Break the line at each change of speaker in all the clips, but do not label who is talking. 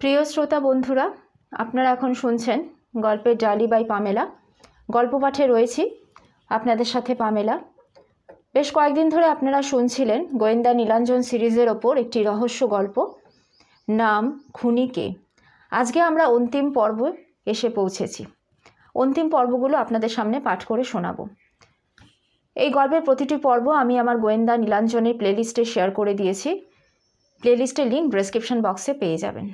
প্রিয় শ্রোতা বন্ধুরা আপনারা এখন শুনছেন গল্পের ডালি বাই পামেলা গল্প পাঠে রয়েছি আপনাদের সাথে পামেলা বেশ কয়েকদিন ধরে আপনারা শুনছিলেন গোয়েন্দা নীলাঞ্জন সিরিজের ওপর একটি রহস্য গল্প নাম খুনিকে আজকে আমরা অন্তিম পর্ব এসে পৌঁছেছি অন্তিম পর্বগুলো আপনাদের সামনে পাঠ করে শোনাব এই গল্পের প্রতিটি পর্ব আমি আমার গোয়েন্দা নীলাঞ্জনের প্লেলিস্টে শেয়ার করে দিয়েছি প্লেলিস্টের লিঙ্ক ডেসক্রিপশন বক্সে পেয়ে যাবেন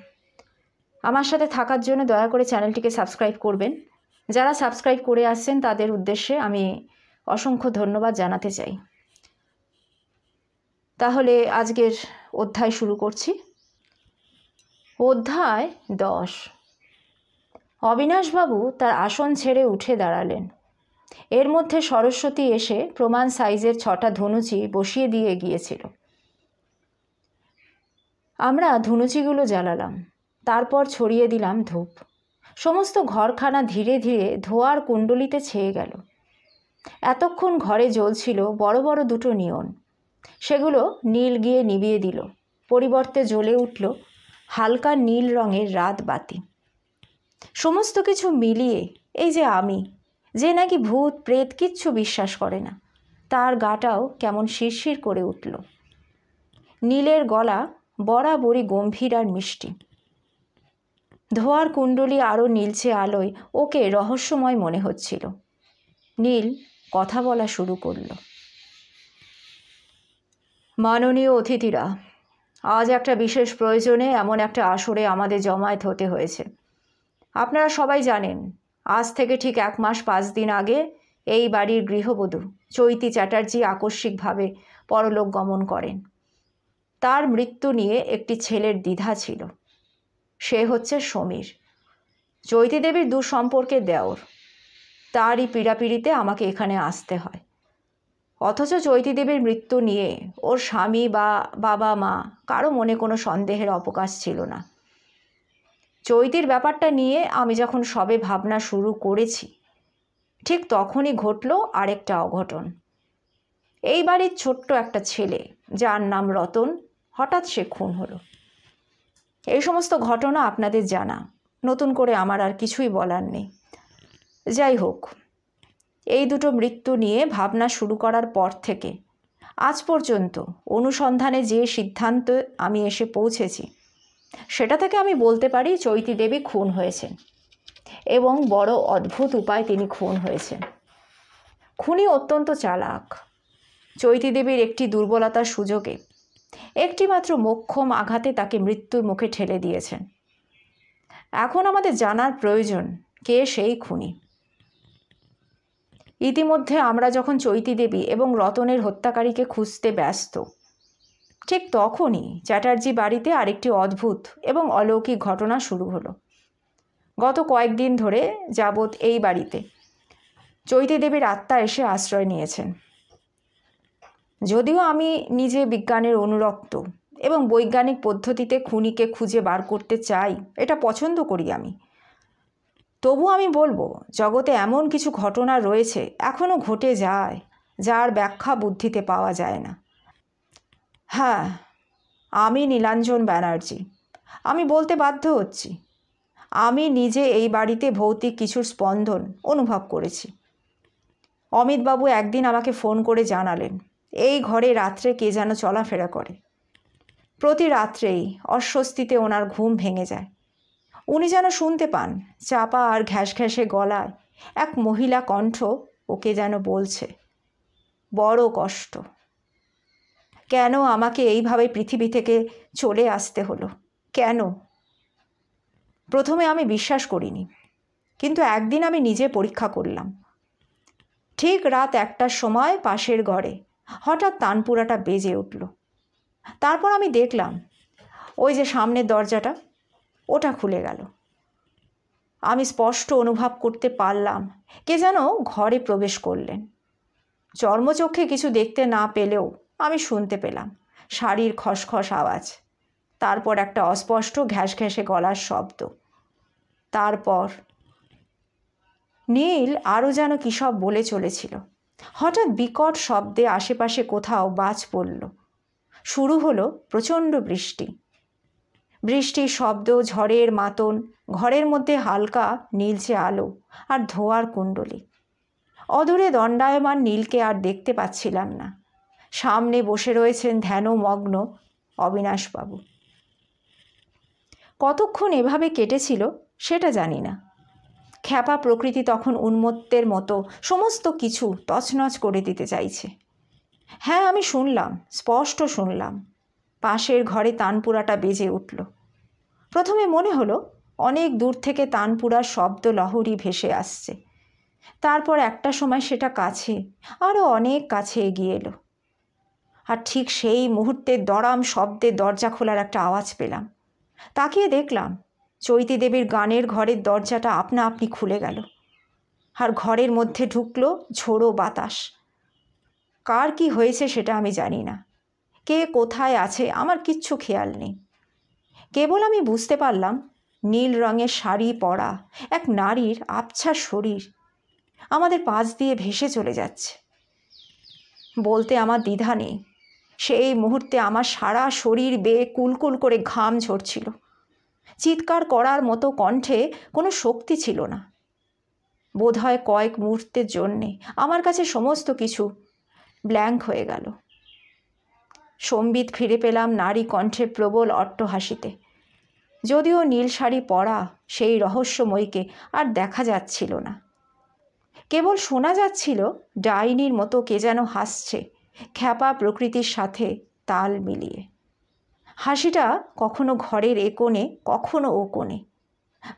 আমার সাথে থাকার জন্য দয়া করে চ্যানেলটিকে সাবস্ক্রাইব করবেন যারা সাবস্ক্রাইব করে আসছেন তাদের উদ্দেশ্যে আমি অসংখ্য ধন্যবাদ জানাতে চাই তাহলে আজকের অধ্যায় শুরু করছি অধ্যায় দশ অবিনাশবাবু তার আসন ছেড়ে উঠে দাঁড়ালেন এর মধ্যে সরস্বতী এসে প্রমাণ সাইজের ছটা ধনুচি বসিয়ে দিয়ে গিয়েছিল আমরা ধনুচিগুলো জ্বালালাম তারপর ছড়িয়ে দিলাম ধূপ সমস্ত ঘরখানা ধীরে ধীরে ধোয়ার কুণ্ডলিতে ছেয়ে গেল এতক্ষণ ঘরে জ্বলছিল বড় বড় দুটো নিয়ন সেগুলো নীল গিয়ে নিবিয়ে দিল পরিবর্তে জ্বলে উঠল হালকা নীল রঙের রাত বাতি সমস্ত কিছু মিলিয়ে এই যে আমি যে নাকি ভূত প্রেত কিচ্ছু বিশ্বাস করে না তার গাটাও কেমন শিরশির করে উঠল নীলের গলা বরাবরই গম্ভীর আর মিষ্টি ধোয়ার কুণ্ডলি আরও নীলছে আলোয় ওকে রহস্যময় মনে হচ্ছিল নীল কথা বলা শুরু করল মাননীয় অতিথিরা আজ একটা বিশেষ প্রয়োজনে এমন একটা আসরে আমাদের জমায়েত হতে হয়েছে আপনারা সবাই জানেন আজ থেকে ঠিক এক মাস পাঁচ দিন আগে এই বাড়ির গৃহবধূ চৈতি চ্যাটার্জি আকস্মিকভাবে পরলোক গমন করেন তার মৃত্যু নিয়ে একটি ছেলের দ্বিধা ছিল সে হচ্ছে সমীর দেবীর দু সম্পর্কে দেওর তারই পীড়াপিড়িতে আমাকে এখানে আসতে হয় অথচ দেবীর মৃত্যু নিয়ে ওর স্বামী বা বাবা মা কারো মনে কোনো সন্দেহের অবকাশ ছিল না চৈতির ব্যাপারটা নিয়ে আমি যখন সবে ভাবনা শুরু করেছি ঠিক তখনই ঘটল আরেকটা অঘটন এই বাড়ির ছোট্ট একটা ছেলে যার নাম রতন হঠাৎ সে খুন হলো এই সমস্ত ঘটনা আপনাদের জানা নতুন করে আমার আর কিছুই বলার নেই যাই হোক এই দুটো মৃত্যু নিয়ে ভাবনা শুরু করার পর থেকে আজ পর্যন্ত অনুসন্ধানে যে সিদ্ধান্ত আমি এসে পৌঁছেছি সেটা থেকে আমি বলতে পারি চৈতী দেবী খুন হয়েছেন এবং বড় অদ্ভুত উপায় তিনি খুন হয়েছেন খুনি অত্যন্ত চালাক চৈতী দেবীর একটি দুর্বলতার সুযোগে একটিমাত্র মোক্ষম আঘাতে তাকে মৃত্যুর মুখে ঠেলে দিয়েছেন এখন আমাদের জানার প্রয়োজন কে সেই খুনি ইতিমধ্যে আমরা যখন চৈতি দেবী এবং রতনের হত্যাকারীকে খুঁজতে ব্যস্ত ঠিক তখনই চ্যাটার্জি বাড়িতে আরেকটি অদ্ভুত এবং অলৌকিক ঘটনা শুরু হলো গত কয়েকদিন ধরে যাবৎ এই বাড়িতে চৈতি দেবীর আত্মা এসে আশ্রয় নিয়েছেন যদিও আমি নিজে বিজ্ঞানের অনুরক্ত এবং বৈজ্ঞানিক পদ্ধতিতে খুনিকে খুঁজে বার করতে চাই এটা পছন্দ করি আমি তবু আমি বলবো জগতে এমন কিছু ঘটনা রয়েছে এখনও ঘটে যায় যার ব্যাখ্যা বুদ্ধিতে পাওয়া যায় না হ্যাঁ আমি নীলাঞ্জন ব্যানার্জি আমি বলতে বাধ্য হচ্ছি আমি নিজে এই বাড়িতে ভৌতিক কিছুর স্পন্দন অনুভব করেছি অমিতবাবু একদিন আমাকে ফোন করে জানালেন এই ঘরে রাত্রে কে যেন চলাফেরা করে প্রতি রাত্রেই অস্বস্তিতে ওনার ঘুম ভেঙে যায় উনি যেন শুনতে পান চাপা আর ঘ্যাস ঘ্যাসে গলায় এক মহিলা কণ্ঠ ওকে যেন বলছে বড় কষ্ট কেন আমাকে এইভাবে পৃথিবী থেকে চলে আসতে হলো কেন প্রথমে আমি বিশ্বাস করিনি কিন্তু একদিন আমি নিজে পরীক্ষা করলাম ঠিক রাত একটার সময় পাশের ঘরে হঠাৎ তানপুরাটা বেজে উঠল তারপর আমি দেখলাম ওই যে সামনের দরজাটা ওটা খুলে গেল আমি স্পষ্ট অনুভব করতে পারলাম কে যেন ঘরে প্রবেশ করলেন চর্মচক্ষে কিছু দেখতে না পেলেও আমি শুনতে পেলাম শাড়ির খসখস আওয়াজ তারপর একটা অস্পষ্ট ঘ্যাস ঘ্যাসে গলার শব্দ তারপর নীল আরও যেন কী সব বলে চলেছিল হঠাৎ বিকট শব্দে আশেপাশে কোথাও বাজ পড়ল শুরু হলো প্রচণ্ড বৃষ্টি বৃষ্টির শব্দ ঝড়ের মাতন ঘরের মধ্যে হালকা নীলচে আলো আর ধোয়ার কুণ্ডলি অদূরে দণ্ডায়মান নীলকে আর দেখতে পাচ্ছিলাম না সামনে বসে রয়েছেন ধ্যানমগ্ন অবিনাশবাবু কতক্ষণ এভাবে কেটেছিল সেটা জানি না খ্যাপা প্রকৃতি তখন উন্মত্তের মতো সমস্ত কিছু তছনছ করে দিতে চাইছে হ্যাঁ আমি শুনলাম স্পষ্ট শুনলাম পাশের ঘরে তানপুরাটা বেজে উঠল প্রথমে মনে হলো অনেক দূর থেকে তানপুরার শব্দ লহরী ভেসে আসছে তারপর একটা সময় সেটা কাছে আরও অনেক কাছে এগিয়ে এলো আর ঠিক সেই মুহূর্তে দড়াম শব্দে দরজা খোলার একটা আওয়াজ পেলাম তাকিয়ে দেখলাম দেবীর গানের ঘরের দরজাটা আপনা আপনি খুলে গেল আর ঘরের মধ্যে ঢুকলো ঝোড়ো বাতাস কার কি হয়েছে সেটা আমি জানি না কে কোথায় আছে আমার কিচ্ছু খেয়াল নেই কেবল আমি বুঝতে পারলাম নীল রঙের শাড়ি পরা এক নারীর আবছা শরীর আমাদের পাশ দিয়ে ভেসে চলে যাচ্ছে বলতে আমার দ্বিধা নেই সেই মুহূর্তে আমার সারা শরীর বেয়ে কুলকুল করে ঘাম ঝরছিল চিৎকার করার মতো কণ্ঠে কোনো শক্তি ছিল না বোধহয় কয়েক মুহূর্তের জন্যে আমার কাছে সমস্ত কিছু ব্ল্যাঙ্ক হয়ে গেল সম্বিত ফিরে পেলাম নারী কণ্ঠের প্রবল অট্টহাসিতে যদিও নীল শাড়ি পরা সেই রহস্যময়ীকে আর দেখা যাচ্ছিল না কেবল শোনা যাচ্ছিল ডাইনির মতো কে যেন হাসছে খ্যাপা প্রকৃতির সাথে তাল মিলিয়ে হাসিটা কখনো ঘরের এ কোণে কখনো ও কোণে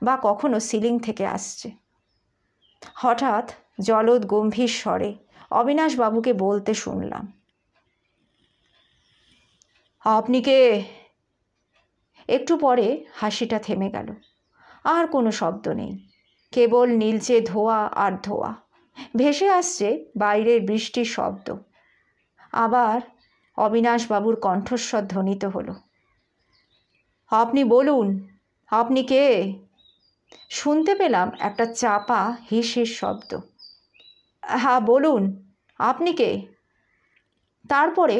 বা কখনো সিলিং থেকে আসছে হঠাৎ জলদ গম্ভীর স্বরে অবিনাশবাবুকে বলতে শুনলাম আপনি কে একটু পরে হাসিটা থেমে গেল আর কোনো শব্দ নেই কেবল নীলচে ধোয়া আর ধোয়া ভেসে আসছে বাইরের বৃষ্টির শব্দ আবার অবিনাশবাবুর কণ্ঠস্বর ধ্বনিত হল আপনি বলুন আপনি কে শুনতে পেলাম একটা চাপা হিসের শব্দ হ্যাঁ বলুন আপনি কে তারপরে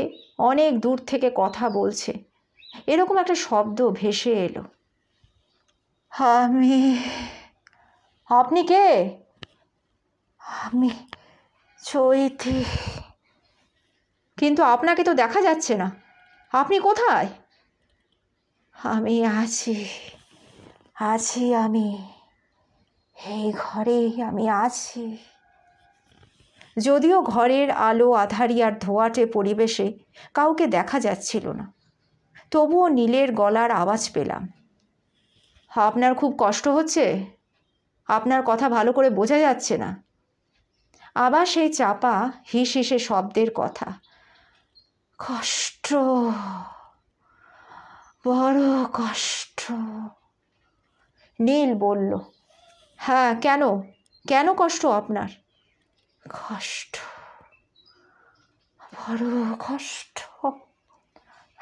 অনেক দূর থেকে কথা বলছে এরকম একটা শব্দ ভেসে এলো আমি আপনি কে আমি চৈতি কিন্তু আপনাকে তো দেখা যাচ্ছে না আপনি কোথায় আমি আছি আছি আমি এই ঘরে আমি আছি যদিও ঘরের আলো আধারি আর ধোয়াটে পরিবেশে কাউকে দেখা যাচ্ছিল না তবুও নীলের গলার আওয়াজ পেলাম আপনার খুব কষ্ট হচ্ছে আপনার কথা ভালো করে বোঝা যাচ্ছে না আবার সেই চাপা হিস হিসে শব্দের কথা কষ্ট বড় কষ্ট নীল বলল হ্যাঁ কেন কেন কষ্ট আপনার কষ্ট বড় কষ্ট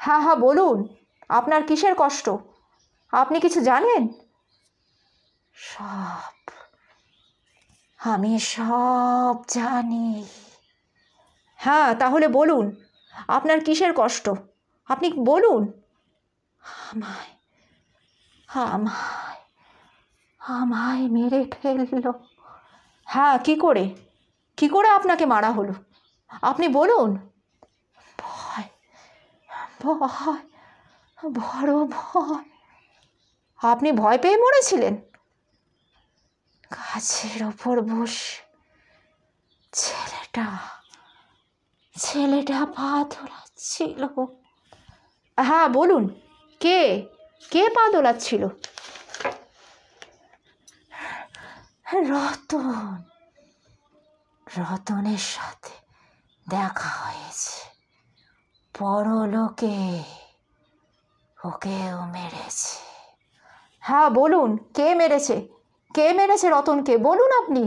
হ্যাঁ হ্যাঁ বলুন আপনার কিসের কষ্ট আপনি কিছু জানেন সব আমি সব জানি হ্যাঁ তাহলে বলুন আপনার কিসের কষ্ট আপনি বলুন আমায় আমায় আমায় মেরে ফেললো হ্যাঁ কি করে কি করে আপনাকে মারা হলো আপনি বলুন ভয় ভয় বড় ভয় আপনি ভয় পেয়ে মরেছিলেন গাছের ওপর বস ছেলেটা ছেলেটা পা দোলাচ্ছিল হ্যাঁ বলুন কে কে পা দোলাচ্ছিল রতন রতনের সাথে দেখা হয়েছে পরলোকে ওকেও মেরেছে হ্যাঁ বলুন কে মেরেছে কে মেরেছে রতনকে বলুন আপনি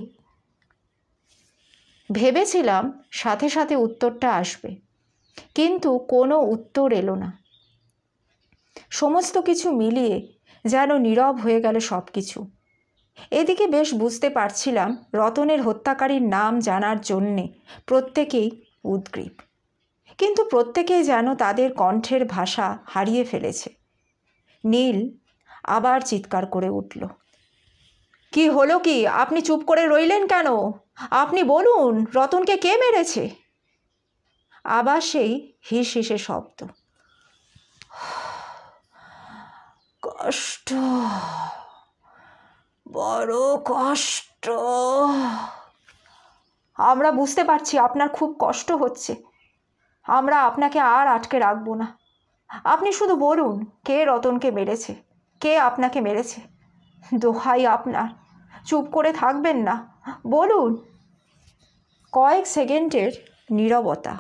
ভেবেছিলাম সাথে সাথে উত্তরটা আসবে কিন্তু কোনো উত্তর এলো না সমস্ত কিছু মিলিয়ে যেন নীরব হয়ে গেল সব কিছু এদিকে বেশ বুঝতে পারছিলাম রতনের হত্যাকারীর নাম জানার জন্যে প্রত্যেকেই উদ্গ্রীব কিন্তু প্রত্যেকেই যেন তাদের কণ্ঠের ভাষা হারিয়ে ফেলেছে নীল আবার চিৎকার করে উঠল কি হলো কি আপনি চুপ করে রইলেন কেন আপনি বলুন রতনকে কে মেরেছে আবার সেই হিস হিসে শব্দ কষ্ট বড় কষ্ট আমরা বুঝতে পারছি আপনার খুব কষ্ট হচ্ছে আমরা আপনাকে আর আটকে রাখবো না আপনি শুধু বলুন কে রতনকে মেরেছে কে আপনাকে মেরেছে দোহাই আপনার চুপ করে থাকবেন না বলুন কয়েক সেকেন্ডের নীরবতা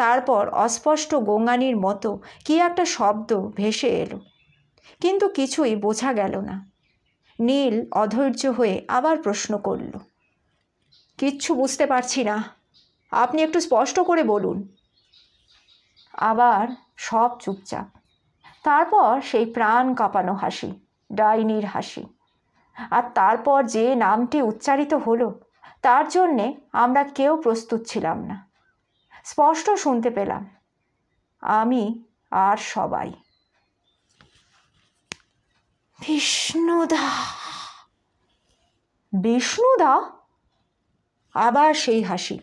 তারপর অস্পষ্ট গঙ্গানির মতো কি একটা শব্দ ভেসে এলো কিন্তু কিছুই বোঝা গেল না নীল অধৈর্য হয়ে আবার প্রশ্ন করল কিচ্ছু বুঝতে পারছি না আপনি একটু স্পষ্ট করে বলুন আবার সব চুপচাপ তারপর সেই প্রাণ কাঁপানো হাসি ডাইনির হাসি আর তারপর যে নামটি উচ্চারিত হলো তার জন্যে আমরা কেউ প্রস্তুত ছিলাম না স্পষ্ট শুনতে পেলাম আমি আর সবাই বিষ্ণুদা বিষ্ণুদা আবার সেই হাসি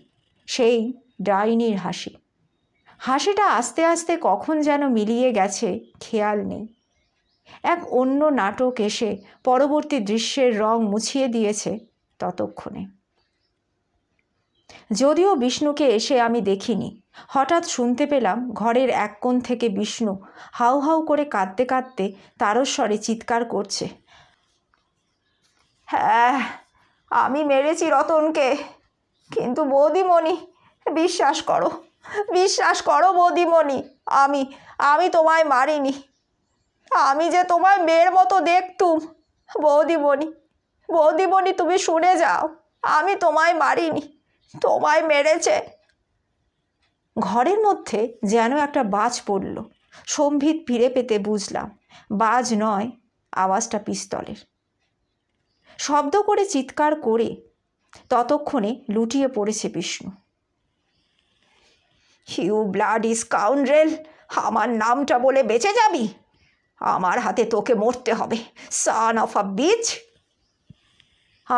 সেই ডাইনির হাসি হাসিটা আস্তে আস্তে কখন যেন মিলিয়ে গেছে খেয়াল নেই এক অন্য নাটক এসে পরবর্তী দৃশ্যের রং মুছিয়ে দিয়েছে ততক্ষণে যদিও বিষ্ণুকে এসে আমি দেখিনি হঠাৎ শুনতে পেলাম ঘরের এক কোণ থেকে বিষ্ণু হাউ হাউ করে কাঁদতে কাঁদতে তারস্বরে চিৎকার করছে হ্যাঁ আমি মেরেছি রতনকে কিন্তু বৌদিমণি বিশ্বাস করো বিশ্বাস করো বৌদিমণি আমি আমি তোমায় মারিনি আমি যে তোমার মেয়ের মতো দেখতুম বৌদিমণি বৌদিমণি তুমি শুনে যাও আমি তোমায় মারিনি তোমায় মেরেছে ঘরের মধ্যে যেন একটা বাজ পড়ল সম্ভিত ফিরে পেতে বুঝলাম বাজ নয় আওয়াজটা পিস্তলের শব্দ করে চিৎকার করে ততক্ষণে লুটিয়ে পড়েছে Vishnu you bloody scoundrel আমার নামটা বলে বেঁচে যাবি আমার হাতে তোকে মরতে হবে সান অফ আ বিচ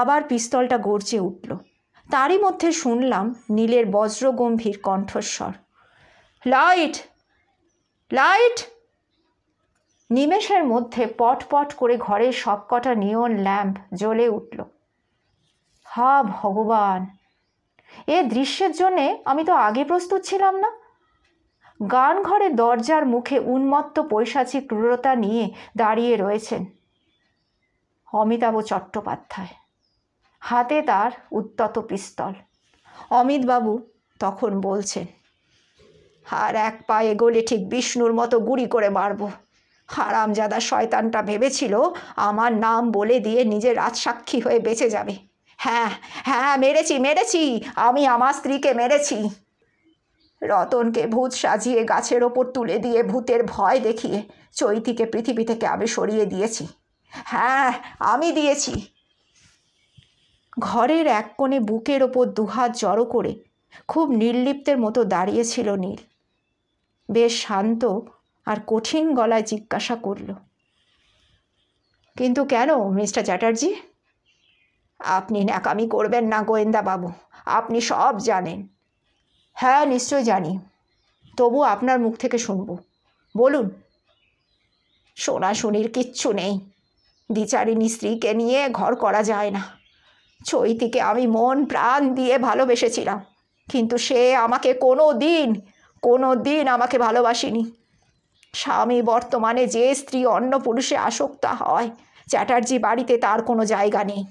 আবার পিস্তলটা গর্জে উঠল তারই মধ্যে শুনলাম নীলের বজ্রগম্ভীর কণ্ঠস্বর লাইট লাইট নিমেষের মধ্যে পটপট করে ঘরের সবকটা নিয়ন ল্যাম্প জ্বলে উঠল হা ভগবান এ দৃশ্যের জন্যে আমি তো আগে প্রস্তুত ছিলাম না গান ঘরে দরজার মুখে উন্মত্ত পৈশাচী ক্রূরতা নিয়ে দাঁড়িয়ে রয়েছেন অমিতাভ চট্টোপাধ্যায় হাতে তার উত্তত পিস্তল অমিতবাবু তখন বলছেন আর এক পায়ে গলে ঠিক বিষ্ণুর মতো গুড়ি করে মারব হারামজাদা শয়তানটা ভেবেছিল আমার নাম বলে দিয়ে নিজের রাজসাক্ষী হয়ে বেঁচে যাবে হ্যাঁ হ্যাঁ মেরেছি মেরেছি আমি আমার স্ত্রীকে মেরেছি রতনকে ভূত সাজিয়ে গাছের ওপর তুলে দিয়ে ভূতের ভয় দেখিয়ে চৈতিকে পৃথিবী থেকে আমি সরিয়ে দিয়েছি হ্যাঁ আমি দিয়েছি ঘরের এক কোণে বুকের ওপর দুহাত জড়ো করে খুব নির্লিপ্তের মতো দাঁড়িয়েছিল নীল বেশ শান্ত আর কঠিন গলায় জিজ্ঞাসা করল কিন্তু কেন মিস্টার চ্যাটার্জি আপনি ন্যাকামি করবেন না গোয়েন্দাবাবু আপনি সব জানেন হ্যাঁ নিশ্চয় জানি তবু আপনার মুখ থেকে শুনব বলুন শোনাশুনির কিচ্ছু নেই বিচারিণী স্ত্রীকে নিয়ে ঘর করা যায় না চৈতিকে আমি মন প্রাণ দিয়ে ভালোবেসেছিলাম কিন্তু সে আমাকে কোনো দিন কোনো দিন আমাকে ভালোবাসিনি স্বামী বর্তমানে যে স্ত্রী অন্য পুরুষে আসক্ত হয় চ্যাটার্জি বাড়িতে তার কোনো জায়গা নেই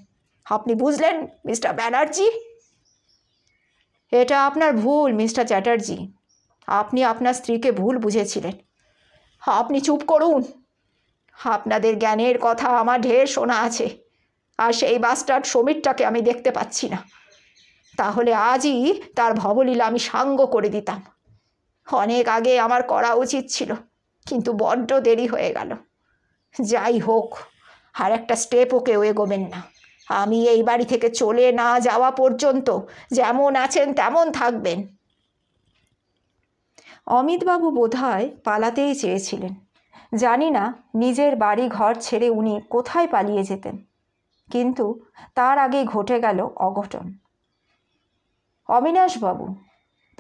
আপনি বুঝলেন মিস্টার ব্যানার্জি এটা আপনার ভুল মিস্টার চ্যাটার্জি আপনি আপনার স্ত্রীকে ভুল বুঝেছিলেন আপনি চুপ করুন আপনাদের জ্ঞানের কথা আমার ঢের শোনা আছে আর সেই বাস্টার্ড সমীরটাকে আমি দেখতে পাচ্ছি না তাহলে আজই তার ভবলীলা আমি সাঙ্গ করে দিতাম অনেক আগে আমার করা উচিত ছিল কিন্তু বড্ড দেরি হয়ে গেল যাই হোক আর একটা স্টেপ ওকে এগোবেন না আমি এই বাড়ি থেকে চলে না যাওয়া পর্যন্ত যেমন আছেন তেমন থাকবেন অমিতবাবু বোধহয় পালাতেই চেয়েছিলেন জানি না নিজের বাড়ি ঘর ছেড়ে উনি কোথায় পালিয়ে যেতেন কিন্তু তার আগেই ঘটে গেল অঘটন অবিনাশবাবু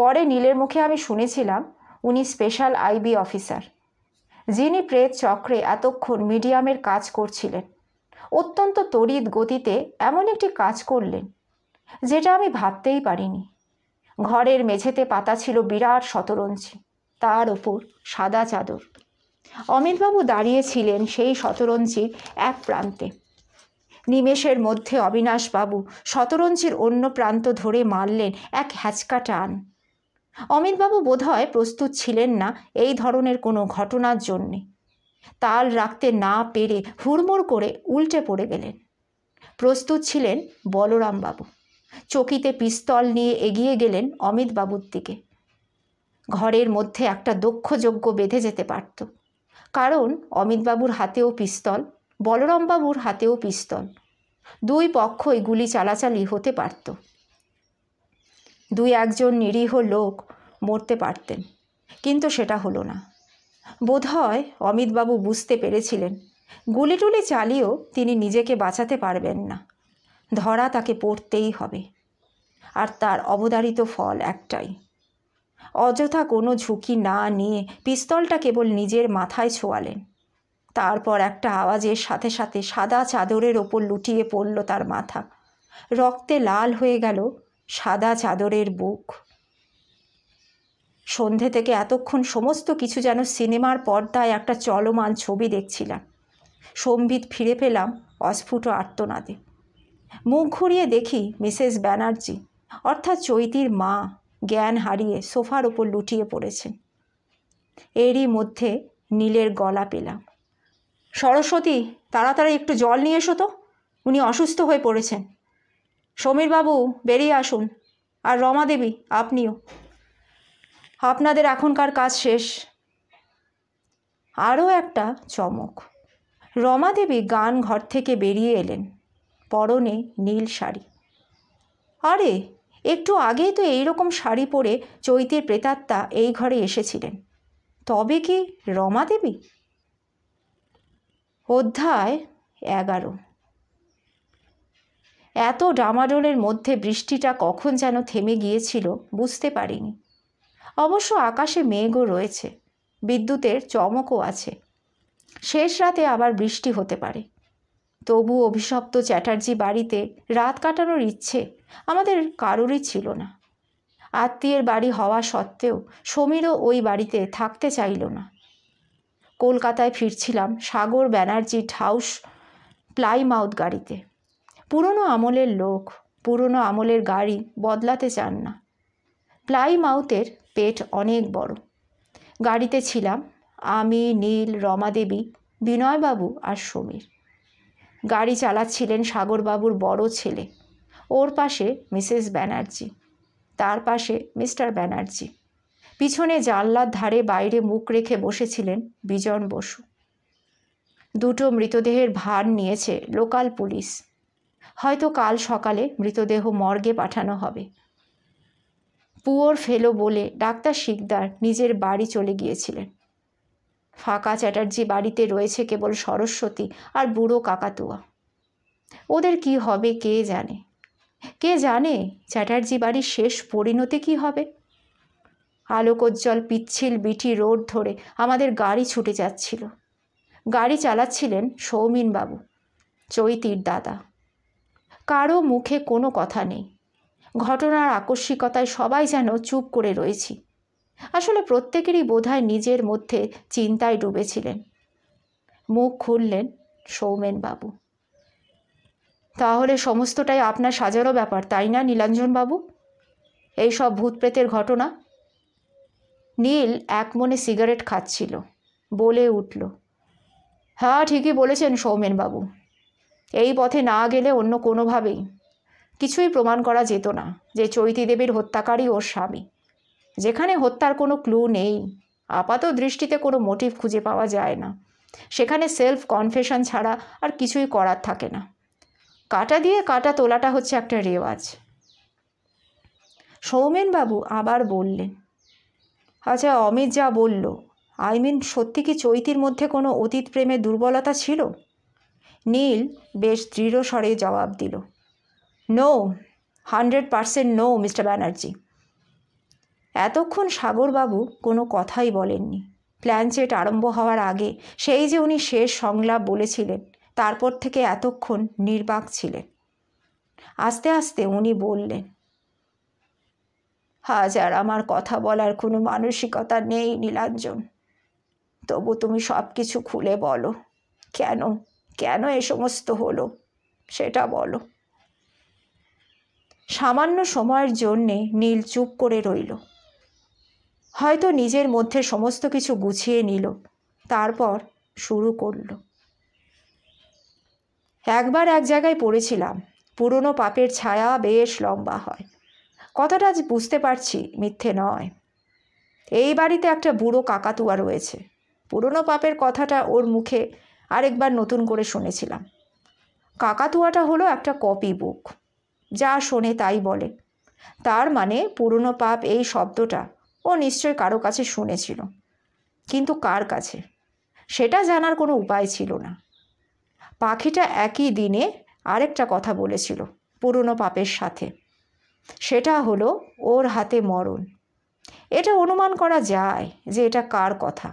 পরে নীলের মুখে আমি শুনেছিলাম উনি স্পেশাল আইবি অফিসার যিনি প্রেত চক্রে এতক্ষণ মিডিয়ামের কাজ করছিলেন অত্যন্ত তড়িৎ গতিতে এমন একটি কাজ করলেন যেটা আমি ভাবতেই পারিনি ঘরের মেঝেতে পাতা ছিল বিরাট শতরঞ্জি তার ওপর সাদা চাদর অমিতবাবু দাঁড়িয়েছিলেন সেই শতরঞ্জির এক প্রান্তে নিমেষের মধ্যে অবিনাশবাবু শতরঞ্জির অন্য প্রান্ত ধরে মারলেন এক হ্যাচকা টান অমিতবাবু বোধহয় প্রস্তুত ছিলেন না এই ধরনের কোনো ঘটনার জন্যে তাল রাখতে না পেরে হুড়মুড় করে উল্টে পড়ে গেলেন প্রস্তুত ছিলেন বলরামবাবু চকিতে পিস্তল নিয়ে এগিয়ে গেলেন অমিতবাবুর দিকে ঘরের মধ্যে একটা দক্ষযোগ্য বেঁধে যেতে পারত কারণ অমিতবাবুর হাতেও পিস্তল বলরামবাবুর হাতেও পিস্তল দুই পক্ষই গুলি চালাচালি হতে পারত দুই একজন নিরীহ লোক মরতে পারতেন কিন্তু সেটা হলো না বোধহয় অমিতবাবু বুঝতে পেরেছিলেন গুলিটুলি চালিয়েও তিনি নিজেকে বাঁচাতে পারবেন না ধরা তাকে পড়তেই হবে আর তার অবদারিত ফল একটাই অযথা কোনো ঝুঁকি না নিয়ে পিস্তলটা কেবল নিজের মাথায় ছোঁয়ালেন তারপর একটা আওয়াজের সাথে সাথে সাদা চাদরের ওপর লুটিয়ে পড়ল তার মাথা রক্তে লাল হয়ে গেল সাদা চাদরের বুক সন্ধে থেকে এতক্ষণ সমস্ত কিছু যেন সিনেমার পর্দায় একটা চলমান ছবি দেখছিলাম সম্বিত ফিরে পেলাম অস্ফুট আর্তনাদে মুখ ঘুরিয়ে দেখি মিসেস ব্যানার্জি অর্থাৎ চৈতির মা জ্ঞান হারিয়ে সোফার ওপর লুটিয়ে পড়েছেন এরই মধ্যে নীলের গলা পেলাম সরস্বতী তাড়াতাড়ি একটু জল নিয়ে এসো তো উনি অসুস্থ হয়ে পড়েছেন সমীরবাবু বেরিয়ে আসুন আর রমা দেবী আপনিও আপনাদের এখনকার কাজ শেষ আরও একটা চমক রমাদেবী গান ঘর থেকে বেরিয়ে এলেন পরনে নীল শাড়ি আরে একটু আগেই তো এইরকম শাড়ি পরে চৈতির প্রেতাত্মা এই ঘরে এসেছিলেন তবে কি রমাদেবী অধ্যায় এগারো এত ডামাডোলের মধ্যে বৃষ্টিটা কখন যেন থেমে গিয়েছিল বুঝতে পারিনি অবশ্য আকাশে মেঘও রয়েছে বিদ্যুতের চমকও আছে শেষ রাতে আবার বৃষ্টি হতে পারে তবু অভিশপ্ত চ্যাটার্জি বাড়িতে রাত কাটানোর ইচ্ছে আমাদের কারোরই ছিল না আত্মীয়ের বাড়ি হওয়া সত্ত্বেও সমীরও ওই বাড়িতে থাকতে চাইল না কলকাতায় ফিরছিলাম সাগর ব্যানার্জি হাউস প্লাইমাউথ গাড়িতে পুরনো আমলের লোক পুরনো আমলের গাড়ি বদলাতে চান না প্লাইমাউথের পেট অনেক বড় গাড়িতে ছিলাম আমি নীল রমাদেবী বিনয়বাবু আর সমীর গাড়ি চালাচ্ছিলেন সাগরবাবুর বড় ছেলে ওর পাশে মিসেস ব্যানার্জি তার পাশে মিস্টার ব্যানার্জি পিছনে জানলার ধারে বাইরে মুখ রেখে বসেছিলেন বিজন বসু দুটো মৃতদেহের ভার নিয়েছে লোকাল পুলিশ হয়তো কাল সকালে মৃতদেহ মর্গে পাঠানো হবে পুয়োর ফেলো বলে ডাক্তার শিকদার নিজের বাড়ি চলে গিয়েছিলেন ফাঁকা চ্যাটার্জি বাড়িতে রয়েছে কেবল সরস্বতী আর বুড়ো কাকাতুয়া ওদের কি হবে কে জানে কে জানে চ্যাটার্জি বাড়ির শেষ পরিণতি কি হবে আলোকোজ্জ্বল পিচ্ছিল বিটি রোড ধরে আমাদের গাড়ি ছুটে যাচ্ছিল গাড়ি চালাচ্ছিলেন সৌমিনবাবু চৈতির দাদা কারো মুখে কোনো কথা নেই ঘটনার আকস্মিকতায় সবাই যেন চুপ করে রয়েছি আসলে প্রত্যেকেরই বোধহয় নিজের মধ্যে চিন্তায় ডুবেছিলেন মুখ খুললেন সৌমেনবাবু তাহলে সমস্তটাই আপনার সাজারও ব্যাপার তাই না নীলাঞ্জনবাবু এই সব ভূতপ্রেতের ঘটনা নীল এক মনে সিগারেট খাচ্ছিল বলে উঠল হ্যাঁ ঠিকই বলেছেন সৌমেনবাবু এই পথে না গেলে অন্য কোনোভাবেই কিছুই প্রমাণ করা যেত না যে দেবীর হত্যাকারী ওর স্বামী যেখানে হত্যার কোনো ক্লু নেই আপাত দৃষ্টিতে কোনো মোটিভ খুঁজে পাওয়া যায় না সেখানে সেলফ কনফেশন ছাড়া আর কিছুই করার থাকে না কাটা দিয়ে কাটা তোলাটা হচ্ছে একটা রেওয়াজ সৌমেনবাবু আবার বললেন আচ্ছা অমিত যা বলল আই মিন সত্যি কি চৈতির মধ্যে কোনো অতীত প্রেমে দুর্বলতা ছিল নীল বেশ দৃঢ় স্বরে জবাব দিল no hundred percent no mister Banerjee এতক্ষণ সাগরবাবু কোনো কথাই বলেননি প্ল্যান চেট আরম্ভ হওয়ার আগে সেই যে উনি শেষ সংলাপ বলেছিলেন তারপর থেকে এতক্ষণ নির্বাক ছিলেন আস্তে আস্তে উনি বললেন হাজার আমার কথা বলার কোনো মানসিকতা নেই নীলাঞ্জন তবু তুমি সব কিছু খুলে বলো কেন কেন এ সমস্ত হলো সেটা বলো সামান্য সময়ের জন্যে নীল চুপ করে রইল হয়তো নিজের মধ্যে সমস্ত কিছু গুছিয়ে নিল তারপর শুরু করল একবার এক জায়গায় পড়েছিলাম পুরনো পাপের ছায়া বেশ লম্বা হয় কথাটা আজ বুঝতে পারছি মিথ্যে নয় এই বাড়িতে একটা বুড়ো কাকাতুয়া রয়েছে পুরনো পাপের কথাটা ওর মুখে আরেকবার নতুন করে শুনেছিলাম কাকাতুয়াটা হলো একটা কপি বুক যা শোনে তাই বলে তার মানে পুরনো পাপ এই শব্দটা ও নিশ্চয় কারো কাছে শুনেছিল কিন্তু কার কাছে সেটা জানার কোনো উপায় ছিল না পাখিটা একই দিনে আরেকটা কথা বলেছিল পুরনো পাপের সাথে সেটা হলো ওর হাতে মরণ এটা অনুমান করা যায় যে এটা কার কথা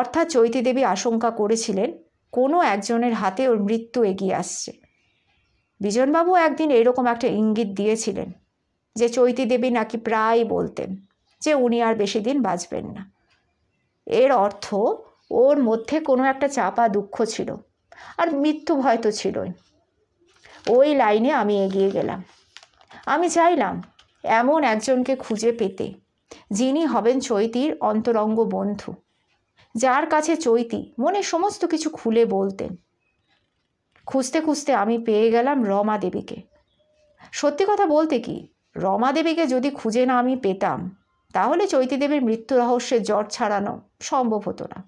অর্থাৎ চৈতিদেবী আশঙ্কা করেছিলেন কোনো একজনের হাতে ওর মৃত্যু এগিয়ে আসছে বিজনবাবু একদিন এরকম একটা ইঙ্গিত দিয়েছিলেন যে চৈতি দেবী নাকি প্রায় বলতেন যে উনি আর বেশি দিন বাঁচবেন না এর অর্থ ওর মধ্যে কোনো একটা চাপা দুঃখ ছিল আর মৃত্যু ভয় তো ছিলই ওই লাইনে আমি এগিয়ে গেলাম আমি চাইলাম এমন একজনকে খুঁজে পেতে যিনি হবেন চৈতির অন্তরঙ্গ বন্ধু যার কাছে চৈতি মনে সমস্ত কিছু খুলে বলতেন খুঁজতে খুঁজতে আমি পেয়ে গেলাম রমা দেবীকে সত্যি কথা বলতে কি রমা দেবীকে যদি খুঁজে না আমি পেতাম তাহলে দেবীর মৃত্যু রহস্যের জট ছাড়ানো সম্ভব হতো না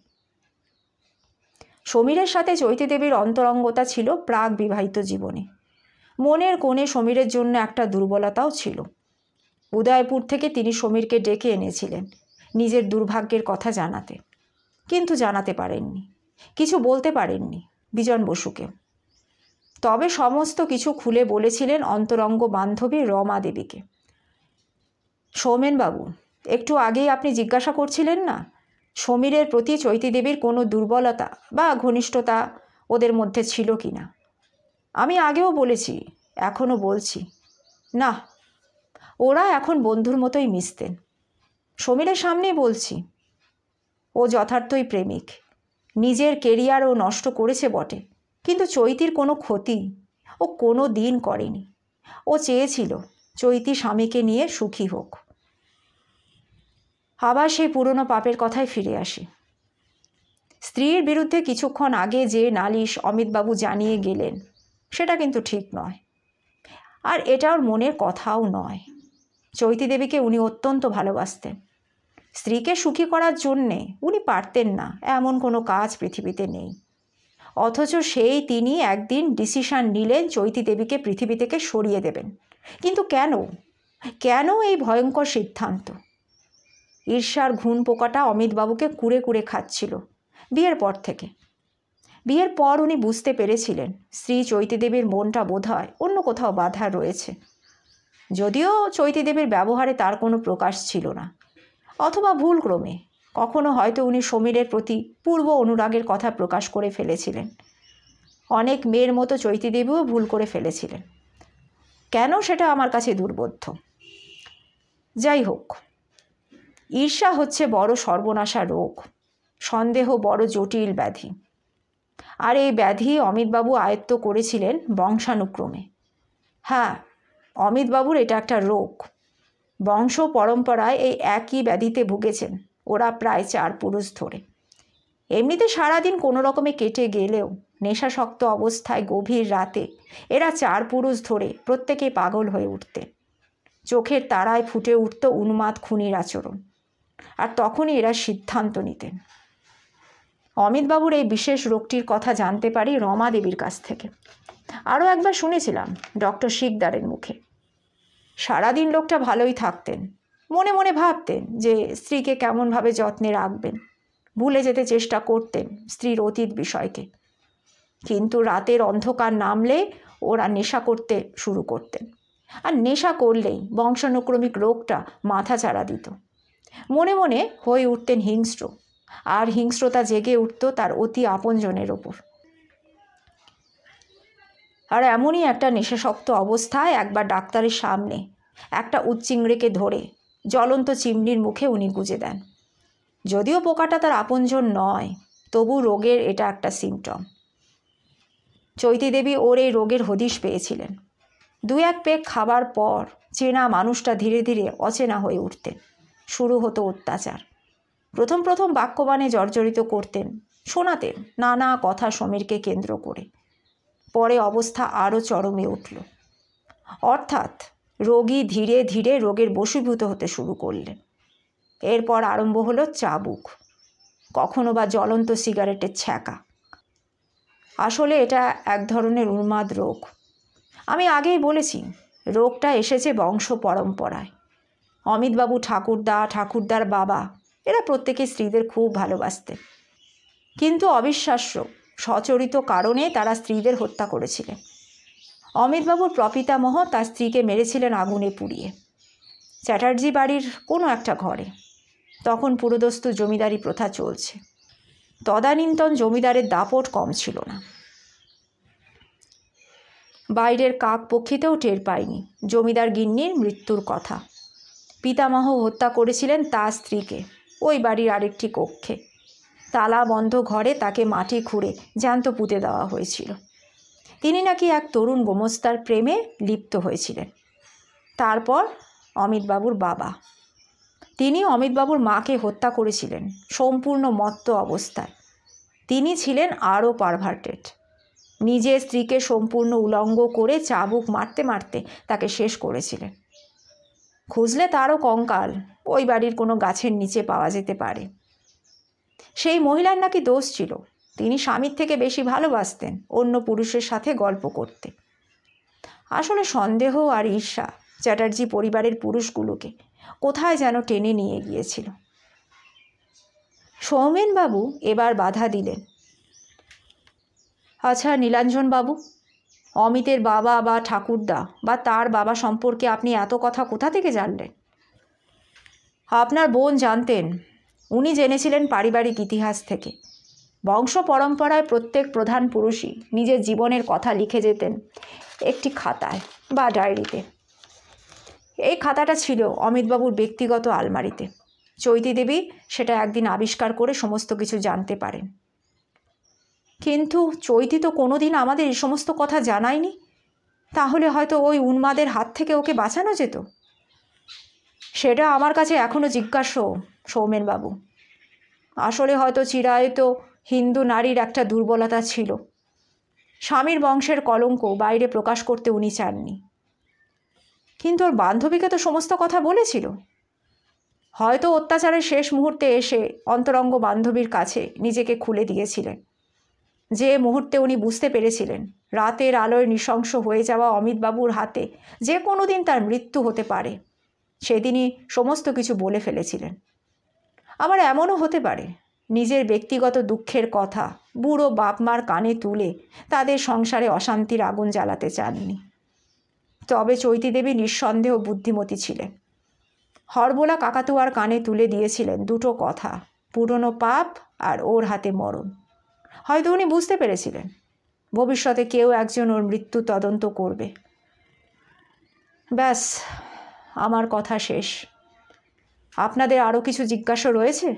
সমীরের সাথে দেবীর অন্তরঙ্গতা ছিল প্রাগ বিবাহিত জীবনে মনের কোণে সমীরের জন্য একটা দুর্বলতাও ছিল উদয়পুর থেকে তিনি সমীরকে ডেকে এনেছিলেন নিজের দুর্ভাগ্যের কথা জানাতে কিন্তু জানাতে পারেননি কিছু বলতে পারেননি বিজন বসুকে তবে সমস্ত কিছু খুলে বলেছিলেন অন্তরঙ্গ বান্ধবী রমা দেবীকে সৌমেনবাবু একটু আগেই আপনি জিজ্ঞাসা করছিলেন না সমীরের প্রতি দেবীর কোনো দুর্বলতা বা ঘনিষ্ঠতা ওদের মধ্যে ছিল কি না আমি আগেও বলেছি এখনও বলছি না ওরা এখন বন্ধুর মতোই মিশতেন সমীরের সামনেই বলছি ও যথার্থই প্রেমিক নিজের কেরিয়ারও নষ্ট করেছে বটে কিন্তু চৈতির কোনো ক্ষতি ও কোনো দিন করেনি ও চেয়েছিল চৈতি স্বামীকে নিয়ে সুখী হোক আবার সেই পুরনো পাপের কথায় ফিরে আসি স্ত্রীর বিরুদ্ধে কিছুক্ষণ আগে যে নালিশ অমিতবাবু জানিয়ে গেলেন সেটা কিন্তু ঠিক নয় আর এটা ওর মনের কথাও নয় চৈতি দেবীকে উনি অত্যন্ত ভালোবাসতেন স্ত্রীকে সুখী করার জন্যে উনি পারতেন না এমন কোনো কাজ পৃথিবীতে নেই অথচ সেই তিনি একদিন ডিসিশান নিলেন চৈতি দেবীকে পৃথিবী থেকে সরিয়ে দেবেন কিন্তু কেন কেন এই ভয়ঙ্কর সিদ্ধান্ত ঈর্ষার ঘুণ পোকাটা অমিতবাবুকে কুড়ে কুড়ে খাচ্ছিল বিয়ের পর থেকে বিয়ের পর উনি বুঝতে পেরেছিলেন স্ত্রী দেবীর মনটা বোধ হয় অন্য কোথাও বাধা রয়েছে যদিও দেবীর ব্যবহারে তার কোনো প্রকাশ ছিল না অথবা ভুল ক্রমে কখনো হয়তো উনি সমীরের প্রতি পূর্ব অনুরাগের কথা প্রকাশ করে ফেলেছিলেন অনেক মেয়ের মতো চৈতিদেবীও ভুল করে ফেলেছিলেন কেন সেটা আমার কাছে দুর্বোধ্য যাই হোক ঈর্ষা হচ্ছে বড় সর্বনাশা রোগ সন্দেহ বড় জটিল ব্যাধি আর এই ব্যাধি অমিতবাবু আয়ত্ত করেছিলেন বংশানুক্রমে হ্যাঁ অমিতবাবুর এটা একটা রোগ বংশ পরম্পরায় এই একই ব্যাধিতে ভুগেছেন ওরা প্রায় চার পুরুষ ধরে এমনিতে সারাদিন কোনো রকমে কেটে গেলেও নেশাসক্ত অবস্থায় গভীর রাতে এরা চার পুরুষ ধরে প্রত্যেকে পাগল হয়ে উঠতেন চোখের তারায় ফুটে উঠত উন্মাদ খুনির আচরণ আর তখনই এরা সিদ্ধান্ত নিতেন অমিতবাবুর এই বিশেষ রোগটির কথা জানতে পারি রমা দেবীর কাছ থেকে আরও একবার শুনেছিলাম ডক্টর শিকদারের মুখে সারাদিন লোকটা ভালোই থাকতেন মনে মনে ভাবতেন যে স্ত্রীকে কেমনভাবে যত্নে রাখবেন ভুলে যেতে চেষ্টা করতেন স্ত্রীর অতীত বিষয়কে কিন্তু রাতের অন্ধকার নামলে ওরা নেশা করতে শুরু করতেন আর নেশা করলেই বংশানুক্রমিক রোগটা মাথা ছাড়া দিত মনে মনে হয়ে উঠতেন হিংস্র আর হিংস্রতা জেগে উঠত তার অতি আপনজনের ওপর আর এমনই একটা নেশাসক্ত অবস্থায় একবার ডাক্তারের সামনে একটা উচ্চিংড়েকে ধরে জ্বলন্ত চিমনির মুখে উনি গুঁজে দেন যদিও পোকাটা তার আপনজন নয় তবু রোগের এটা একটা সিমটম চৈতিদেবী ওর এই রোগের হদিশ পেয়েছিলেন দু এক পেক খাবার পর চেনা মানুষটা ধীরে ধীরে অচেনা হয়ে উঠতেন শুরু হতো অত্যাচার প্রথম প্রথম বাক্যবাণে জর্জরিত করতেন শোনাতেন নানা কথা সমীরকে কেন্দ্র করে পরে অবস্থা আরও চরমে উঠল অর্থাৎ রোগী ধীরে ধীরে রোগের বশীভূত হতে শুরু করলেন এরপর আরম্ভ হলো চাবুক কখনো বা জ্বলন্ত সিগারেটের ছ্যাঁকা আসলে এটা এক ধরনের উন্মাদ রোগ আমি আগেই বলেছি রোগটা এসেছে বংশ পরম্পরায় অমিতবাবু ঠাকুরদা ঠাকুরদার বাবা এরা প্রত্যেকে স্ত্রীদের খুব ভালোবাসতেন কিন্তু অবিশ্বাস্য সচরিত কারণে তারা স্ত্রীদের হত্যা করেছিলেন অমিতবাবুর প্রপিতামহ তার স্ত্রীকে মেরেছিলেন আগুনে পুড়িয়ে চ্যাটার্জি বাড়ির কোনো একটা ঘরে তখন পুরোদস্তু জমিদারি প্রথা চলছে তদানীন্তন জমিদারের দাপট কম ছিল না বাইরের কাক পক্ষিতেও টের পায়নি জমিদার গিন্নির মৃত্যুর কথা পিতামহ হত্যা করেছিলেন তার স্ত্রীকে ওই বাড়ির আরেকটি কক্ষে তালা বন্ধ ঘরে তাকে মাটি খুঁড়ে জ্যান্ত পুঁতে দেওয়া হয়েছিল তিনি নাকি এক তরুণ গোমস্তার প্রেমে লিপ্ত হয়েছিলেন তারপর অমিতবাবুর বাবা তিনি অমিতবাবুর মাকে হত্যা করেছিলেন সম্পূর্ণ মত্ত অবস্থায় তিনি ছিলেন আরও পারভার্টেড নিজের স্ত্রীকে সম্পূর্ণ উলঙ্গ করে চাবুক মারতে মারতে তাকে শেষ করেছিলেন খুঁজলে তারও কঙ্কাল ওই বাড়ির কোনো গাছের নিচে পাওয়া যেতে পারে সেই মহিলার নাকি দোষ ছিল তিনি স্বামীর থেকে বেশি ভালোবাসতেন অন্য পুরুষের সাথে গল্প করতে আসলে সন্দেহ আর ঈর্ষা চ্যাটার্জি পরিবারের পুরুষগুলোকে কোথায় যেন টেনে নিয়ে গিয়েছিল সৌমেনবাবু এবার বাধা দিলেন আচ্ছা নীলাঞ্জনবাবু অমিতের বাবা বা ঠাকুরদা বা তার বাবা সম্পর্কে আপনি এত কথা কোথা থেকে জানলেন আপনার বোন জানতেন উনি জেনেছিলেন পারিবারিক ইতিহাস থেকে বংশ পরম্পরায় প্রত্যেক প্রধান পুরুষই নিজের জীবনের কথা লিখে যেতেন একটি খাতায় বা ডায়েরিতে এই খাতাটা ছিল অমিতবাবুর ব্যক্তিগত আলমারিতে চৈতি দেবী সেটা একদিন আবিষ্কার করে সমস্ত কিছু জানতে পারেন কিন্তু চৈতি তো কোনো দিন আমাদের এই সমস্ত কথা জানায়নি তাহলে হয়তো ওই উন্মাদের হাত থেকে ওকে বাঁচানো যেত সেটা আমার কাছে এখনও জিজ্ঞাসা সৌমেনবাবু আসলে হয়তো চিরায়ত হিন্দু নারীর একটা দুর্বলতা ছিল স্বামীর বংশের কলঙ্ক বাইরে প্রকাশ করতে উনি চাননি কিন্তু ওর বান্ধবীকে তো সমস্ত কথা বলেছিল হয়তো অত্যাচারের শেষ মুহূর্তে এসে অন্তরঙ্গ বান্ধবীর কাছে নিজেকে খুলে দিয়েছিলেন যে মুহূর্তে উনি বুঝতে পেরেছিলেন রাতের আলোয় নৃশংস হয়ে যাওয়া অমিতবাবুর হাতে যে কোনো দিন তার মৃত্যু হতে পারে সেদিনই সমস্ত কিছু বলে ফেলেছিলেন আবার এমনও হতে পারে নিজের ব্যক্তিগত দুঃখের কথা বুড়ো বাপ মার কানে তুলে তাদের সংসারে অশান্তির আগুন জ্বালাতে চাননি তবে চৈতিদেবী নিঃসন্দেহ বুদ্ধিমতী ছিলেন হরবোলা কাকাতুয়ার কানে তুলে দিয়েছিলেন দুটো কথা পুরনো পাপ আর ওর হাতে মরণ হয়তো উনি বুঝতে পেরেছিলেন ভবিষ্যতে কেউ একজন ওর মৃত্যু তদন্ত করবে ব্যাস আমার কথা শেষ আপনাদের আরও কিছু জিজ্ঞাসা রয়েছে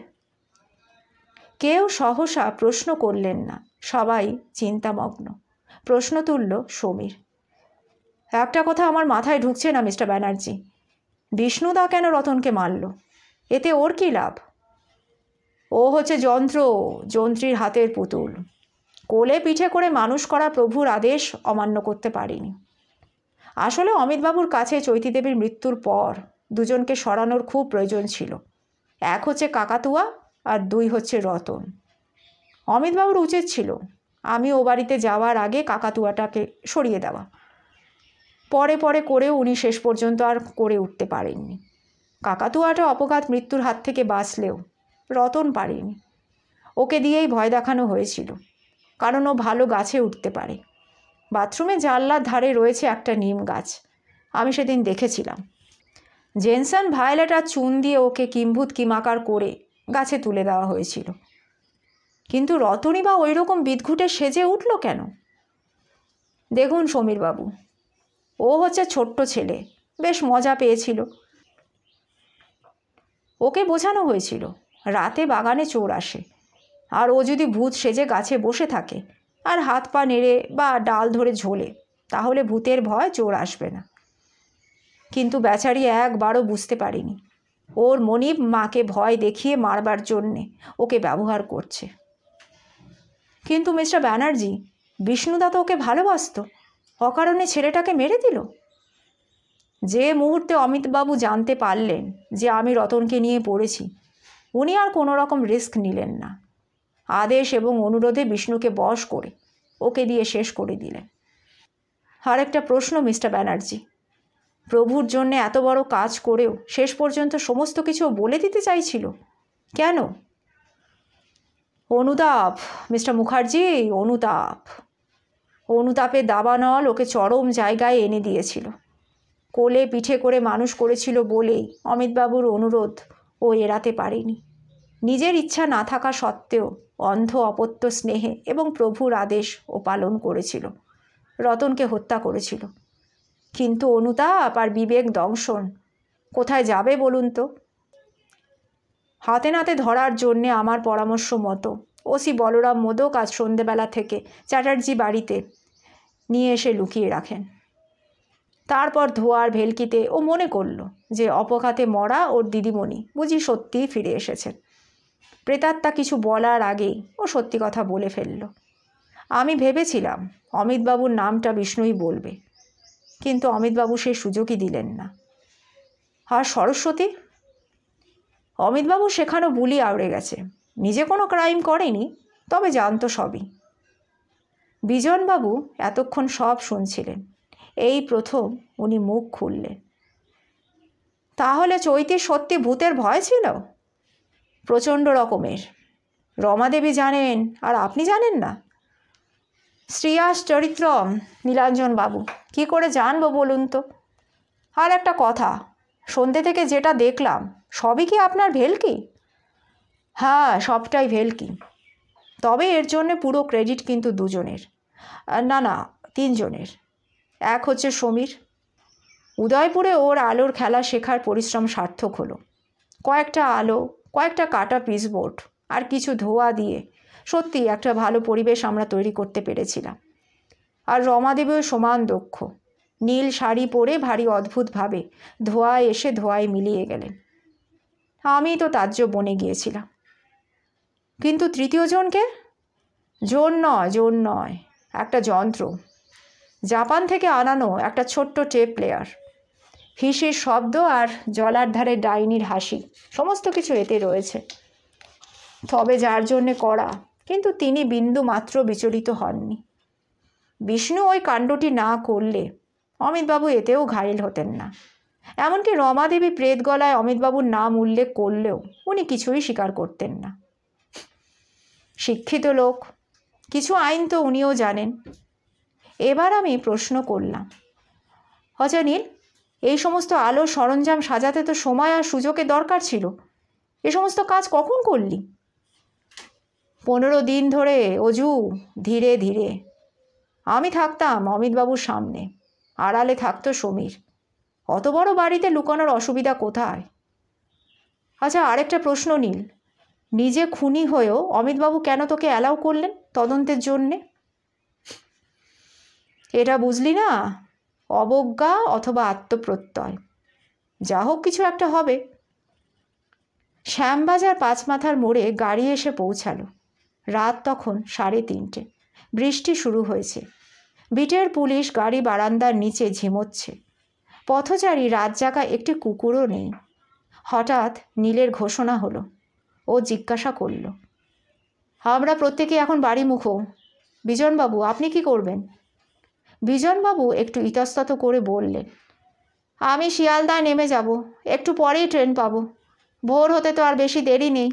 কেউ সহসা প্রশ্ন করলেন না সবাই চিন্তামগ্ন প্রশ্ন তুলল সমীর একটা কথা আমার মাথায় ঢুকছে না মিস্টার ব্যানার্জি বিষ্ণুদা কেন রতনকে মারল এতে ওর কী লাভ ও হচ্ছে যন্ত্র যন্ত্রীর হাতের পুতুল কোলে পিঠে করে মানুষ করা প্রভুর আদেশ অমান্য করতে পারিনি আসলে অমিতবাবুর কাছে চৈতিদেবীর মৃত্যুর পর দুজনকে সরানোর খুব প্রয়োজন ছিল এক হচ্ছে কাকাতুয়া আর দুই হচ্ছে রতন অমিতবাবুর উচিত ছিল আমি ও বাড়িতে যাওয়ার আগে কাকাতুয়াটাকে সরিয়ে দেওয়া পরে পরে করেও উনি শেষ পর্যন্ত আর করে উঠতে পারেননি কাকাতুয়াটা অপঘাত মৃত্যুর হাত থেকে বাঁচলেও রতন পারেনি ওকে দিয়েই ভয় দেখানো হয়েছিল কারণ ও ভালো গাছে উঠতে পারে বাথরুমে জানলার ধারে রয়েছে একটা নিম গাছ আমি সেদিন দেখেছিলাম জেনসন ভায়োলেট আর চুন দিয়ে ওকে কিম্ভূত কিমাকার করে গাছে তুলে দেওয়া হয়েছিল কিন্তু রতনী বা ওই রকম বিদঘুটে সেজে উঠল কেন দেখুন সমীরবাবু ও হচ্ছে ছোট্ট ছেলে বেশ মজা পেয়েছিল ওকে বোঝানো হয়েছিল রাতে বাগানে চোর আসে আর ও যদি ভূত সেজে গাছে বসে থাকে আর হাত পা নেড়ে বা ডাল ধরে ঝোলে তাহলে ভূতের ভয় চোর আসবে না কিন্তু বেচারি একবারও বুঝতে পারিনি ওর মনিব মাকে ভয় দেখিয়ে মারবার জন্যে ওকে ব্যবহার করছে কিন্তু মিস্টার ব্যানার্জি বিষ্ণুদা তো ওকে ভালোবাসত অকারণে ছেলেটাকে মেরে দিল যে মুহূর্তে অমিতবাবু জানতে পারলেন যে আমি রতনকে নিয়ে পড়েছি উনি আর কোনো রকম রিস্ক নিলেন না আদেশ এবং অনুরোধে বিষ্ণুকে বশ করে ওকে দিয়ে শেষ করে দিলেন আর একটা প্রশ্ন মিস্টার ব্যানার্জি প্রভুর জন্যে এত বড় কাজ করেও শেষ পর্যন্ত সমস্ত কিছু বলে দিতে চাইছিল কেন অনুতাপ মিস্টার মুখার্জি অনুতাপ অনুতাপে দাবানল ওকে চরম জায়গায় এনে দিয়েছিল কোলে পিঠে করে মানুষ করেছিল বলেই অমিতবাবুর অনুরোধ ও এড়াতে পারেনি নিজের ইচ্ছা না থাকা সত্ত্বেও অন্ধ অপত্য স্নেহে এবং প্রভুর আদেশ ও পালন করেছিল রতনকে হত্যা করেছিল কিন্তু অনুতাপ আর বিবেক দংশন কোথায় যাবে বলুন তো হাতে নাতে ধরার জন্যে আমার পরামর্শ মতো ওসি বলরাম মোদক আজ সন্ধেবেলা থেকে চ্যাটার্জি বাড়িতে নিয়ে এসে লুকিয়ে রাখেন তারপর ধোয়ার ভেলকিতে ও মনে করল যে অপঘাতে মরা ওর দিদিমণি বুঝি সত্যিই ফিরে এসেছেন প্রেতাত্মা কিছু বলার আগেই ও সত্যি কথা বলে ফেলল আমি ভেবেছিলাম অমিতবাবুর নামটা বিষ্ণুই বলবে কিন্তু অমিতবাবু সে সুযোগই দিলেন না আর সরস্বতী অমিতবাবু সেখানেও বুলি আউড়ে গেছে নিজে কোনো ক্রাইম করেনি তবে জানতো সবই বিজনবাবু এতক্ষণ সব শুনছিলেন এই প্রথম উনি মুখ খুললেন তাহলে চৈতির সত্যি ভূতের ভয় ছিল প্রচণ্ড রকমের রমাদেবী জানেন আর আপনি জানেন না শ্রেয়াস চরিত্র নীলাঞ্জন বাবু কি করে জানবো বলুন তো আর একটা কথা সন্ধ্যে থেকে যেটা দেখলাম সবই কি আপনার ভেলকি হ্যাঁ সবটাই ভেলকি তবে এর জন্য পুরো ক্রেডিট কিন্তু দুজনের না না তিনজনের এক হচ্ছে সমীর উদয়পুরে ওর আলোর খেলা শেখার পরিশ্রম সার্থক হলো কয়েকটা আলো কয়েকটা কাটা পিসবোর্ড আর কিছু ধোয়া দিয়ে সত্যি একটা ভালো পরিবেশ আমরা তৈরি করতে পেরেছিলাম আর রমাদেবীও সমান দক্ষ নীল শাড়ি পরে ভারী অদ্ভুতভাবে ধোয়ায় এসে ধোয়ায় মিলিয়ে গেলেন আমি তো তাজ্য বনে গিয়েছিলাম কিন্তু তৃতীয়জনকে জোন নয় জোন নয় একটা যন্ত্র জাপান থেকে আনানো একটা ছোট্ট টেপ প্লেয়ার হিসির শব্দ আর জলার ধারে ডাইনির হাসি সমস্ত কিছু এতে রয়েছে তবে যার জন্যে করা কিন্তু তিনি বিন্দু মাত্র বিচলিত হননি বিষ্ণু ওই কাণ্ডটি না করলে অমিতবাবু এতেও ঘায়েল হতেন না এমনকি রমাদেবী প্রেত গলায় অমিতবাবুর নাম উল্লেখ করলেও উনি কিছুই স্বীকার করতেন না শিক্ষিত লোক কিছু আইন তো উনিও জানেন এবার আমি প্রশ্ন করলাম অজানিল এই সমস্ত আলো সরঞ্জাম সাজাতে তো সময় আর সুযোগের দরকার ছিল এ সমস্ত কাজ কখন করলি পনেরো দিন ধরে অজু ধীরে ধীরে আমি থাকতাম অমিতবাবুর সামনে আড়ালে থাকতো সমীর অত বড় বাড়িতে লুকানোর অসুবিধা কোথায় আচ্ছা আরেকটা প্রশ্ন নীল নিজে খুনি হয়েও অমিতবাবু কেন তোকে অ্যালাউ করলেন তদন্তের জন্যে এটা বুঝলি না অবজ্ঞা অথবা আত্মপ্রত্যয় যা হোক কিছু একটা হবে শ্যামবাজার পাঁচমাথার মোড়ে গাড়ি এসে পৌঁছালো রাত তখন সাড়ে তিনটে বৃষ্টি শুরু হয়েছে বিটের পুলিশ গাড়ি বারান্দার নিচে ঝিমোচ্ছে পথচারী রাত জাগা একটি কুকুরও নেই হঠাৎ নীলের ঘোষণা হলো ও জিজ্ঞাসা করল আমরা প্রত্যেকে এখন বাড়ি মুখো বিজনবাবু আপনি কি করবেন বিজনবাবু একটু ইতস্তত করে বললেন আমি শিয়ালদায় নেমে যাব একটু পরেই ট্রেন পাবো ভোর হতে তো আর বেশি দেরি নেই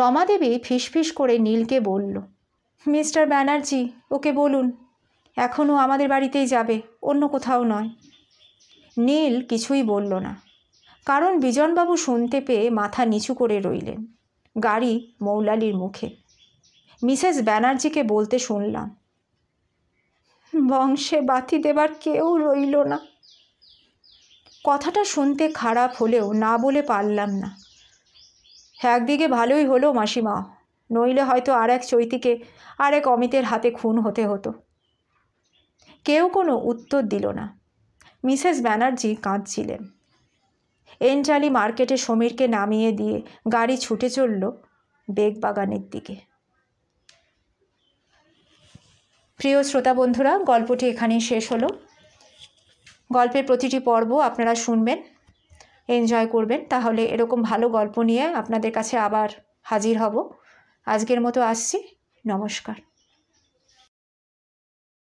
রমাদেবী ফিসফিস করে নীলকে বলল মিস্টার ব্যানার্জি ওকে বলুন এখনও আমাদের বাড়িতেই যাবে অন্য কোথাও নয় নীল কিছুই বলল না কারণ বিজনবাবু শুনতে পেয়ে মাথা নিচু করে রইলেন গাড়ি মৌলালির মুখে মিসেস ব্যানার্জিকে বলতে শুনলাম বংশে বাতি দেবার কেউ রইল না কথাটা শুনতে খারাপ হলেও না বলে পারলাম না একদিকে ভালোই হলো মাসিমা নইলে হয়তো আর এক চৈতিকে আর এক অমিতের হাতে খুন হতে হতো কেউ কোনো উত্তর দিল না মিসেস ব্যানার্জি কাঁদছিলেন এনজালি মার্কেটে সমীরকে নামিয়ে দিয়ে গাড়ি ছুটে চলল বেগবাগানের দিকে প্রিয় শ্রোতা বন্ধুরা গল্পটি এখানেই শেষ হলো গল্পের প্রতিটি পর্ব আপনারা শুনবেন এনজয় করবেন তাহলে এরকম ভালো গল্প নিয়ে আপনাদের কাছে আবার হাজির হব আজকের মতো আসছি নমস্কার